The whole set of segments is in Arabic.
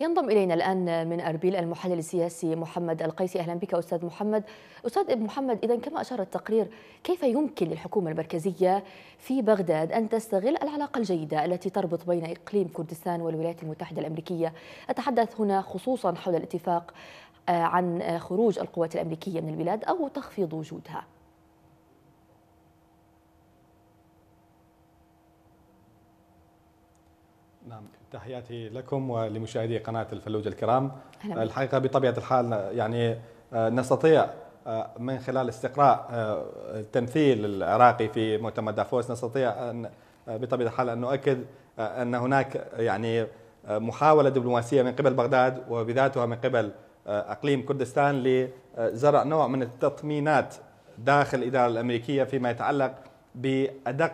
ينضم إلينا الآن من أربيل المحلل السياسي محمد القيسي أهلا بك أستاذ محمد أستاذ محمد إذا كما أشار التقرير كيف يمكن للحكومة المركزية في بغداد أن تستغل العلاقة الجيدة التي تربط بين إقليم كردستان والولايات المتحدة الأمريكية أتحدث هنا خصوصا حول الاتفاق آه، عن آه، خروج القوات الأمريكية من البلاد أو تخفيض وجودها تحياتي لكم ولمشاهدي قناة الفلوج الكرام أهلا الحقيقة بطبيعة الحال يعني آه، نستطيع آه، من خلال استقراء آه، التمثيل العراقي في مؤتمر دافوس نستطيع أن بطبيعة الحال أن نؤكد أن هناك يعني محاولة دبلوماسية من قبل بغداد وبذاتها من قبل أقليم كردستان لزرع نوع من التطمينات داخل الإدارة الأمريكية فيما يتعلق بأدق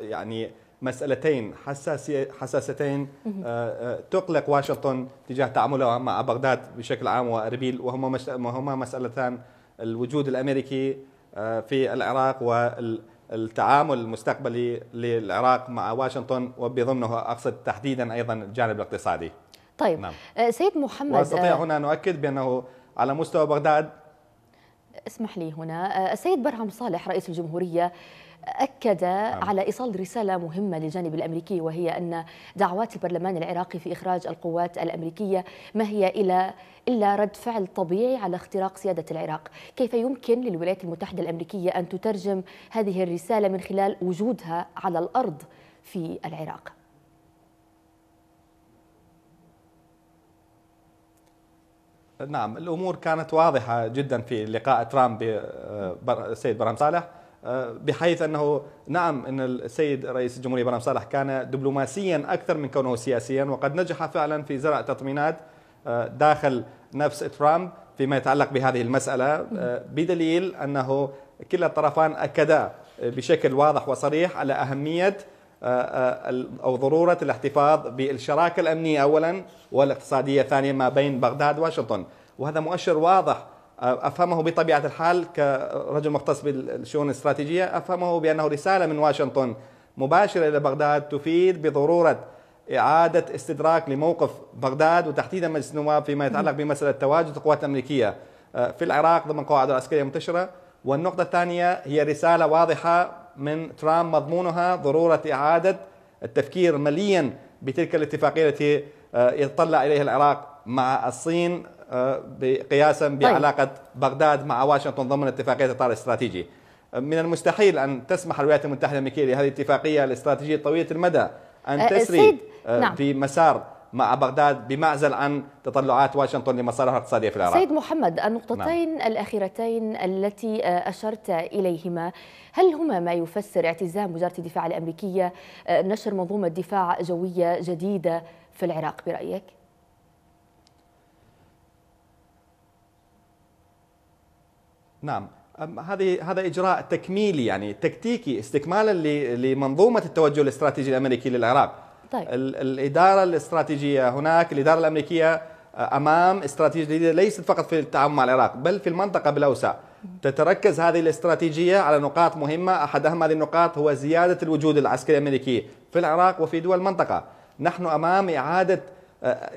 يعني مسألتين حساسية حساستين آه، آه، تقلق واشنطن تجاه تعاملها مع بغداد بشكل عام وأربيل وهما وهما مسألتان الوجود الأمريكي آه، في العراق والتعامل المستقبلي للعراق مع واشنطن وبضمنه أقصد تحديدا أيضا الجانب الاقتصادي طيب نعم. سيد محمد واستطيع هنا ان اؤكد بانه على مستوى بغداد اسمح لي هنا السيد برهم صالح رئيس الجمهوريه أكد نعم. على إيصال رسالة مهمة للجانب الأمريكي وهي أن دعوات البرلمان العراقي في إخراج القوات الأمريكية ما هي إلى إلا رد فعل طبيعي على اختراق سيادة العراق كيف يمكن للولايات المتحدة الأمريكية أن تترجم هذه الرسالة من خلال وجودها على الأرض في العراق نعم الامور كانت واضحه جدا في لقاء ترامب آه، بسيد برهم صالح آه، بحيث انه نعم ان السيد رئيس الجمهوريه برام صالح كان دبلوماسيا اكثر من كونه سياسيا وقد نجح فعلا في زرع تطمينات آه، داخل نفس ترامب فيما يتعلق بهذه المساله آه، بدليل انه كلا الطرفان اكدا بشكل واضح وصريح على اهميه او ضروره الاحتفاظ بالشراكه الامنيه اولا والاقتصاديه ثانيا ما بين بغداد وواشنطن وهذا مؤشر واضح افهمه بطبيعه الحال كرجل مختص بالشؤون الاستراتيجيه افهمه بانه رساله من واشنطن مباشره الى بغداد تفيد بضروره اعاده استدراك لموقف بغداد وتحديدا مجلس النواب فيما يتعلق بمساله تواجد القوات الامريكيه في العراق ضمن قواعد العسكريه المنتشره والنقطه الثانيه هي رساله واضحه من ترامب مضمونها ضروره اعاده التفكير مليا بتلك الاتفاقيه التي يتطلع اليها العراق مع الصين آه، قياسا طيب. بعلاقه طيب. بغداد مع واشنطن ضمن اتفاقيه اطار استراتيجي. آه، من المستحيل ان تسمح الولايات المتحده الامريكيه لهذه الاتفاقيه الاستراتيجيه طويله المدى ان آه، تسري نعم. في مسار مع بغداد بمعزل عن تطلعات واشنطن لمصالحها الاقتصاديه في العراق. سيد محمد النقطتين نعم. الاخيرتين التي اشرت اليهما هل هما ما يفسر اعتزام وزاره الدفاع الامريكيه نشر منظومه دفاع جويه جديده في العراق برايك؟ نعم هذه هذا اجراء تكميلي يعني تكتيكي استكمالا لمنظومه التوجه الاستراتيجي الامريكي للعراق. طيب. الاداره الاستراتيجيه هناك الاداره الامريكيه امام استراتيجيه جديده ليست فقط في التعامل مع العراق بل في المنطقه بالاوسع. تتركز هذه الاستراتيجيه على نقاط مهمه احد اهم هذه النقاط هو زياده الوجود العسكري الامريكي في العراق وفي دول المنطقه. نحن امام اعاده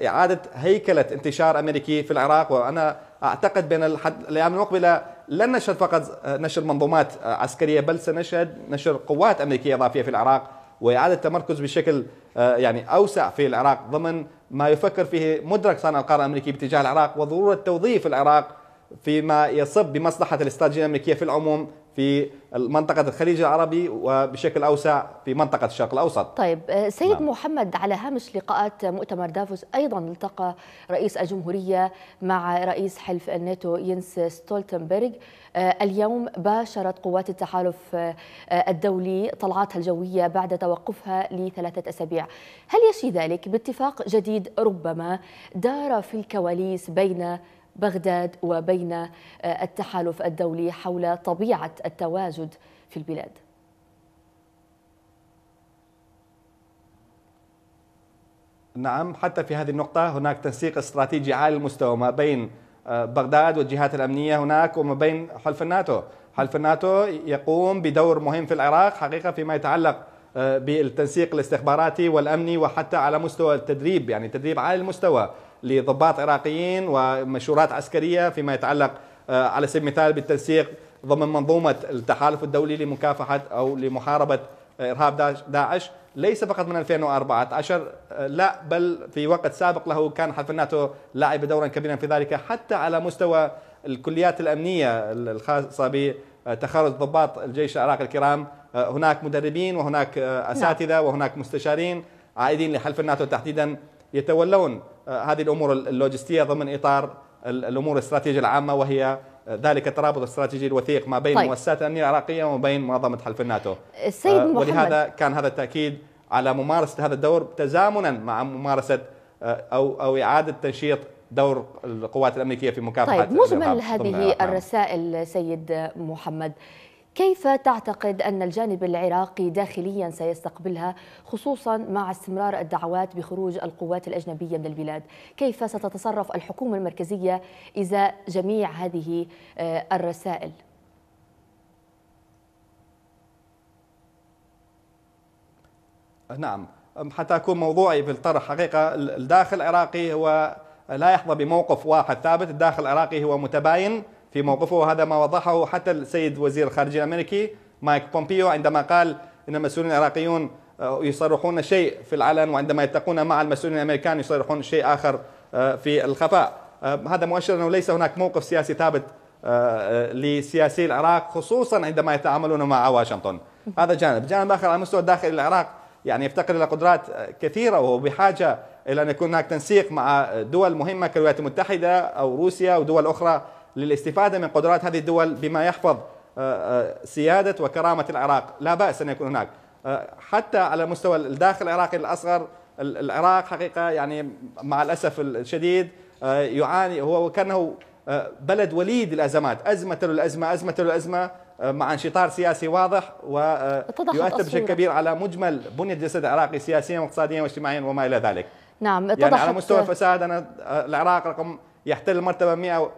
اعاده هيكله انتشار امريكي في العراق وانا اعتقد بين الايام المقبله لن نشهد فقط نشر منظومات عسكريه بل سنشهد نشر قوات امريكيه اضافيه في العراق واعاده التمركز بشكل آه، يعني اوسع في العراق ضمن ما يفكر فيه مدرك صانع القرار الامريكي باتجاه العراق وضروره توظيف العراق فيما يصب بمصلحه الاستراتيجيه الامريكيه في العموم في منطقة الخليج العربي وبشكل أوسع في منطقة الشرق الأوسط طيب آه، سيد نعم. محمد على هامش لقاءات مؤتمر دافوس أيضا التقى رئيس الجمهورية مع رئيس حلف الناتو ينس ستولتنبرغ آه، اليوم باشرت قوات التحالف آه، الدولي طلعاتها الجوية بعد توقفها لثلاثة أسابيع هل يشي ذلك باتفاق جديد ربما دار في الكواليس بين بغداد وبين آه، التحالف الدولي حول طبيعة التواجد في البلاد نعم حتى في هذه النقطة هناك تنسيق استراتيجي عالي المستوى ما بين آه، بغداد والجهات الأمنية هناك وما بين حلف الناتو حلف الناتو يقوم بدور مهم في العراق حقيقة فيما يتعلق آه، بالتنسيق الاستخباراتي والامني وحتى على مستوى التدريب يعني تدريب عالي المستوى لضباط عراقيين ومشورات عسكريه فيما يتعلق آه، على سبيل المثال بالتنسيق ضمن منظومه التحالف الدولي لمكافحه او لمحاربه آه، ارهاب داعش ليس فقط من 2014 لا بل في وقت سابق له كان حلف الناتو لعب دورا كبيرا في ذلك حتى على مستوى الكليات الامنيه الخاصه بتخرج ضباط الجيش العراقي الكرام هناك مدربين وهناك اساتذه نعم. وهناك مستشارين عائدين لحلف الناتو تحديدا يتولون آه، هذه الامور اللوجستيه ضمن اطار الامور الاستراتيجيه العامه وهي ذلك الترابط الاستراتيجي الوثيق ما بين طيب. المؤسسات الامنيه العراقيه وما بين منظمه حلف الناتو السيد آه، آه، محمد ولهذا كان هذا التاكيد على ممارسه هذا الدور تزامنا مع ممارسه او او اعاده تنشيط دور القوات الامريكيه في مكافحه طيب مجمل هذه نعم. الرسائل سيد محمد كيف تعتقد أن الجانب العراقي داخليا سيستقبلها خصوصا مع استمرار الدعوات بخروج القوات الأجنبية من البلاد كيف ستتصرف الحكومة المركزية إذا جميع هذه آه، الرسائل نعم حتى أكون موضوعي في الطرح حقيقة الداخل العراقي هو لا يحظى بموقف واحد ثابت الداخل العراقي هو متباين في موقفه وهذا ما وضحه حتى السيد وزير الخارجية الأمريكي مايك بومبيو عندما قال أن المسؤولين العراقيون آه، يصرحون شيء في العلن وعندما يلتقون مع المسؤولين الأمريكان يصرحون شيء آخر آه، في الخفاء آه، هذا مؤشر أنه ليس هناك موقف سياسي ثابت لسياسي العراق خصوصا عندما يتعاملون مع واشنطن هذا جانب جانب آخر على المستوى الداخلي العراق يعني يفتقر إلى قدرات كثيرة وهو بحاجة إلى أن يكون هناك تنسيق مع دول مهمة كالولايات المتحدة أو روسيا ودول أخرى للاستفادة من قدرات هذه الدول بما يحفظ آه، آه، سيادة وكرامة العراق لا بأس أن يكون هناك آه، حتى على مستوى الداخل العراقي الأصغر العراق حقيقة يعني مع الأسف الشديد يعاني هو كأنه بلد وليد الأزمات أزمة تلو الأزمة أزمة تلو الأزمة مع انشطار سياسي واضح ويؤثر بشكل كبير على مجمل بنية الجسد العراقي سياسيا واقتصاديا واجتماعيا وما إلى ذلك نعم يعني على مستوى الفساد أنا العراق رقم يحتل المرتبة 100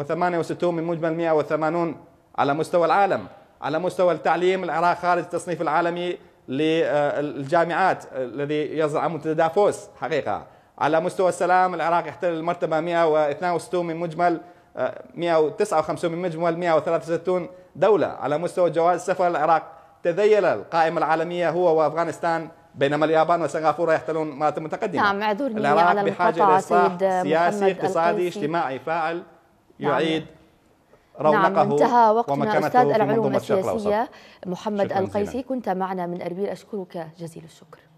و68 من مجمل 180 على مستوى العالم على مستوى التعليم العراق خارج التصنيف العالمي للجامعات الذي يزرع منتدى دافوس حقيقة على مستوى السلام العراق يحتل المرتبة 162 من مجمل 159 آه، من مجمل 163 دولة على مستوى جواز السفر العراق تذيل القائمة العالمية هو وأفغانستان بينما اليابان وسنغافوره يحتلون مراتب متقدمه نعم اعذرني على بحاجه إلى سياسي اقتصادي اجتماعي فاعل يعيد يعني رونقه نعم انتهى وقتنا أستاذ العلوم السياسية محمد القيسي كنت معنا من أربيل أشكرك جزيل الشكر